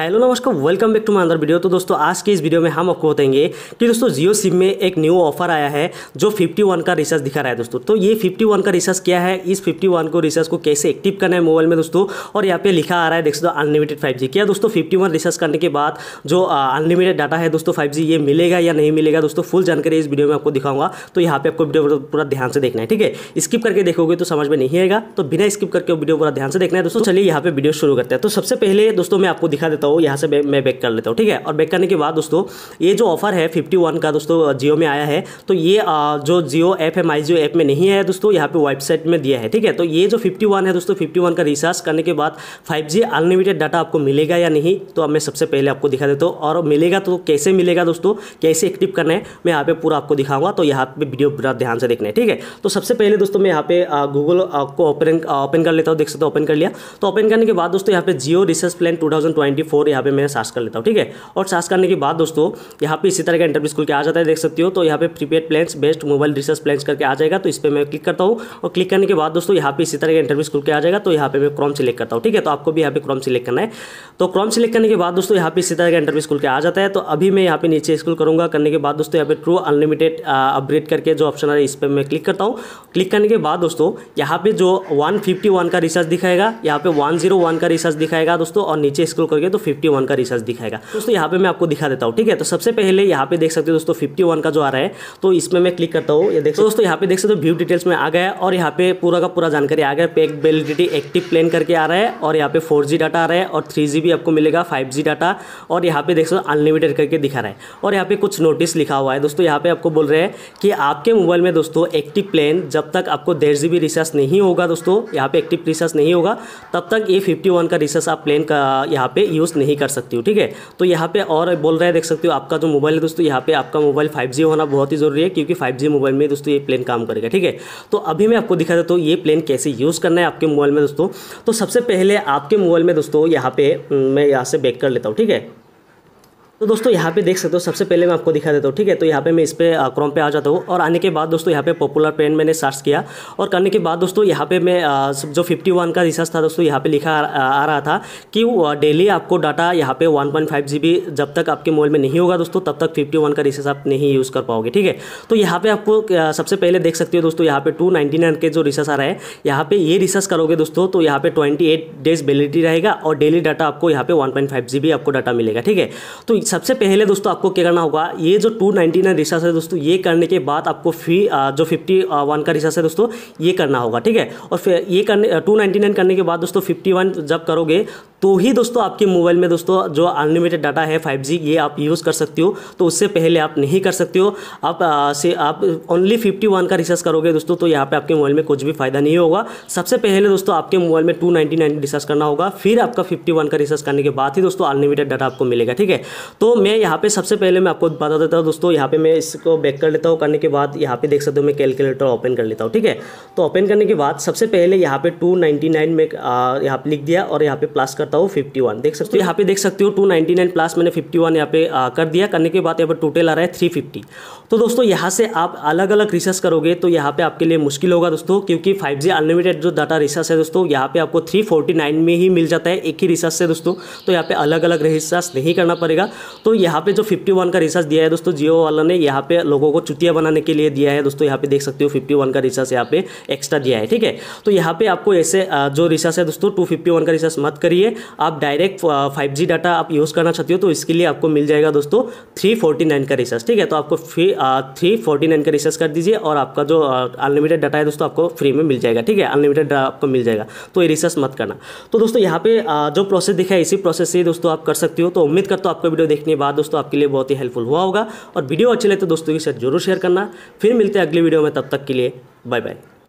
hello नमस्कार welcome back to my अंदर video तो दोस्तों आज के इस वीडियो में हम आपको बताएंगे कि दोस्तों जियो सिम में एक न्यू ऑफर आया है जो 51 का रिचार्ज दिखा रहा है दोस्तों तो ये 51 का रिसर्च क्या है इस 51 को रिसर्च को कैसे एक्टिव करना है मोबाइल में दोस्तों और यहाँ पे लिखा आ रहा है देख सकते अनलिमिटेड फाइव क्या दोस्तों फिफ्टी रिचार्ज करने के बाद जो अनलिमिटेड डाटा है दोस्तों फाइव ये मिलेगा या नहीं मिलेगा दोस्तों फुल जानकारी इस वीडियो में आपको दिखाऊंगा तो यहाँ पे आपको वीडियो पूरा ध्यान से देखना है ठीक है स्किप करके देखोगे तो समझ में नहीं आएगा तो बिना स्किप करके वीडियो पूरा ध्यान से देखना है दोस्तों चलिए यहाँ पे वीडियो शुरू करते हैं तो सबसे पहले दोस्तों मैं आपको दिखा देता हूँ हूँ यहाँ से मैं बैक कर लेता हूँ ठीक है और बैक करने के बाद दोस्तों ये जो ऑफर है फिफ्टी का दोस्तों जियो में आया है तो ये जो जियो ऐप है माई जियो ऐप में नहीं आया दोस्तों यहाँ पे वेबसाइट में दिया है ठीक है तो ये जो फिफ्टी है दोस्तों फिफ्टी का रिचार्ज करने के बाद फाइव अनलिमिटेड डाटा आपको मिलेगा या नहीं तो अब मैं सबसे पहले आपको दिखा देता हूँ और मिलेगा तो कैसे मिलेगा दोस्तों कैसे एक्टिव करना है मैं यहाँ पे पूरा आपको दिखाऊंगा तो यहाँ पे वीडियो पूरा ध्यान से देखना है ठीक है तो सबसे पहले दोस्तों मैं यहाँ पे गूगल को ओपन ओपन कर लेता हूँ देख सकते हो ओपन कर लिया तो ओपन करने के बाद दोस्तों यहाँ पे Jio recharge plan two four यहाँ पे मैं सास कर लेता हूँ ठीक है और सार्स करने के बाद दोस्तों यहाँ पे इसी तरह का इंटरव्यू स्कूल के आ जाता है देख सकते हो तो यहाँ पे prepaid plans best mobile recharge plans करके आ जाएगा तो इस पर मैं क्लिक करता हूँ और क्लिक करने के बाद दोस्तों यहाँ पे इसी तरह का इंटरव्यू स्कूल के आ जाएगा तो यहाँ पे मैं क्रॉम सिलेक्ट करता हूँ ठीक है तो आपको भी यहाँ पे क्रॉम सिलेक्ट करना है तो क्रॉम सिलेक्ट करने के बाद दोस्तों यहाँ पे इसी तरह का इंटरव्यू स्कूल के आ जाता है तो अभी मैं यहाँ पे नीचे स्कूल करूँगा करने के बाद दोस्तों यहाँ पे ट्रू अनलिमिटेड अपग्रेड करके जो ऑप्शन है इस पर मैं क्लिक करता हूँ क्लिक करने के बाद दोस्तों यहाँ पे जो 151 का रिसर्च दिखाएगा यहाँ पे 101 का रिसर्च दिखाएगा दोस्तों और नीचे स्क्रॉल करके तो फिफ्टी वन का रिसर्च दिखाएगा दोस्तों यहाँ पे मैं आपको दिखा देता हूँ ठीक है तो सबसे पहले यहाँ पे देख सकते हो दोस्तों फिफ्टी वन का जो आ रहा है तो इसमें मैं क्लिक करता हूँ देखो दोस्तों यहाँ पे देख सकते हो व्यू डिटेल्स में आ गया और यहाँ पे पूरा का पूरा जानकारी आ गया पेक वेलिडिटी एक्टिव प्लान करके आ रहा है और यहाँ पे फोर डाटा आ रहा है और थ्री आपको मिलेगा फाइव डाटा और यहाँ पे देख सकते हो अनलिमिटेड करके दिखा रहा है और यहाँ पे कुछ नोटिस लिखा हुआ है दोस्तों यहाँ पे आपको बोल रहे हैं कि आपके मोबाइल में दोस्तों एक्टिव प्लान जब तक आपको डेढ़ जी रिचार्ज नहीं होगा दोस्तों यहाँ पे एक्टिव रिचार्ज नहीं होगा तब तक ये 51 का रिचार्ज आप प्लेन का यहाँ पे यूज़ यूज़ नहीं कर सकती हूँ ठीक है तो यहाँ पे और बोल रहा है देख सकते हो आपका जो मोबाइल है दोस्तों यहाँ पे आपका मोबाइल फाइव होना बहुत ही जरूरी है क्योंकि फाइव मोबाइल में दोस्तों ये प्लेन काम करेगा ठीक है तो अभी मैं आपको दिखा देता हूँ ये प्लेन कैसे यूज़ करना है आपके मोबाइल में दोस्तों तो सबसे पहले आपके मोबाइल में दोस्तों यहाँ पे मैं यहाँ से बैक कर लेता हूँ ठीक है तो दोस्तों यहाँ पे देख सकते हो सबसे पहले मैं आपको दिखा देता हूँ ठीक है तो यहाँ पे मैं इस पर क्रोम पे आ जाता हूँ और आने के बाद दोस्तों यहाँ पे पॉपुलर पेन मैंने सर्च किया और करने के बाद दोस्तों यहाँ पे मैं जो 51 का रिसर्च था दोस्तों यहाँ पे लिखा आ रहा था कि डेली आपको डाटा यहाँ पे वन जब तक आपके मोबाइल में नहीं होगा दोस्तों तब तक फिफ्टी का रिसर्च आप नहीं यूज़ कर पाओगे ठीक है तो यहाँ पर आपको सबसे पहले देख सकते हो दोस्तों यहाँ पे टू के जो रिसर्च आ रहा है यहाँ पे ये रिसर्च करोगे दोस्तों तो यहाँ पे ट्वेंटी डेज वैलिडिटी रहेगा और डेली डाटा आपको यहाँ पे वन आपको डाटा मिलेगा ठीक है तो सबसे पहले दोस्तों आपको क्या करना होगा ये जो टू नाइन्टी नाइन रिचार्ज है दोस्तों ये करने के बाद आपको फी जो फिफ्टी वन का रिचार्ज है दोस्तों ये करना होगा ठीक है और फिर ये करने टू नाइन्टी नाइन करने के बाद दोस्तों फिफ्टी वन जब करोगे तो ही दोस्तों आपके मोबाइल में दोस्तों जो अनलिमिटेड डाटा है फाइव जी ये आप यूज़ कर सकते हो तो उससे पहले आप नहीं कर सकते हो आप आ, से आप ओनली फिफ्टी वन का रिचार्ज करोगे दोस्तों तो यहाँ पे आपके मोबाइल में कुछ भी फ़ायदा नहीं होगा सबसे पहले दोस्तों आपके मोबाइल में टू नाइन्टी नाइन रिचार्ज करना होगा फिर आपका फिफ्टी वन का रिचार्ज करने के बाद ही दोस्तों अनलिमिटेड डाटा आपको मिलेगा ठीक है तो मैं यहाँ पे सबसे पहले मैं आपको बता देता हूँ दोस्तों यहाँ पे मैं इसको बैक कर लेता हूँ करने के बाद यहाँ पे देख सकते हो मैं कैलकुलेटर ओपन कर लेता हूँ ठीक है तो ओपन करने के बाद सबसे पहले यहाँ पे टू नाइन्टी नाइन में यहाँ पे लिख दिया और यहाँ पे प्लस करता हूँ फिफ्टी वन देख सकते हो यहाँ पे देख सकते हो टू नाइनटी नाइन प्लस मैंने फिफ्टी वन यहाँ पे कर दिया करने के बाद यहाँ पर टोटल आ रहा है थ्री फिफ्टी तो दोस्तों यहाँ से आप अलग अलग रिसर्च करोगे तो यहाँ पे आपके लिए मुश्किल होगा दोस्तों क्योंकि फाइव जी अनलिमिटेड जो डाटा रिसर्च है दोस्तों यहाँ पे आपको थ्री फोर्टी नाइन में ही मिल जाता है एक ही रिसर्च से दोस्तों तो यहाँ पे अलग अलग रिसर्च नहीं करना पड़ेगा तो यहाँ पे जो 51 का रिचार्ज दिया है दोस्तों जियो वाला ने यहाँ पे लोगों को चुतिया बनाने के लिए दिया है दोस्तों यहाँ पे देख सकते हो 51 का रिचार्ज यहाँ पे एक्स्ट्रा दिया है ठीक है तो यहाँ पे आपको ऐसे जो रिचार्ज है दोस्तों टू का रिचार्ज मत करिए आप डायरेक्ट फाइव डाटा आप यूज़ करना चाहते हो तो इसके लिए आपको मिल जाएगा दोस्तों थ्री का रिचार्ज ठीक है तो आपको फ्री थ्री का रिचार्ज कर दीजिए और आपका जो अनलिमिटेड डाटा है दोस्तों आपको फ्री में मिल जाएगा ठीक है अनलिमिटेड आपको मिल जाएगा तो ये रिचार्ज मत करना तो दोस्तों यहाँ पे जो प्रोसेस दिखा है इसी प्रोसेस से दोस्तों आप कर सकते हो तो उम्मीद करता हूँ आपको वीडियो देख देखने बाद दोस्तों आपके लिए बहुत ही हेल्पफुल हुआ होगा और वीडियो अच्छे लगे तो दोस्तों के साथ जरूर शेयर करना फिर मिलते हैं अगले वीडियो में तब तक के लिए बाय बाय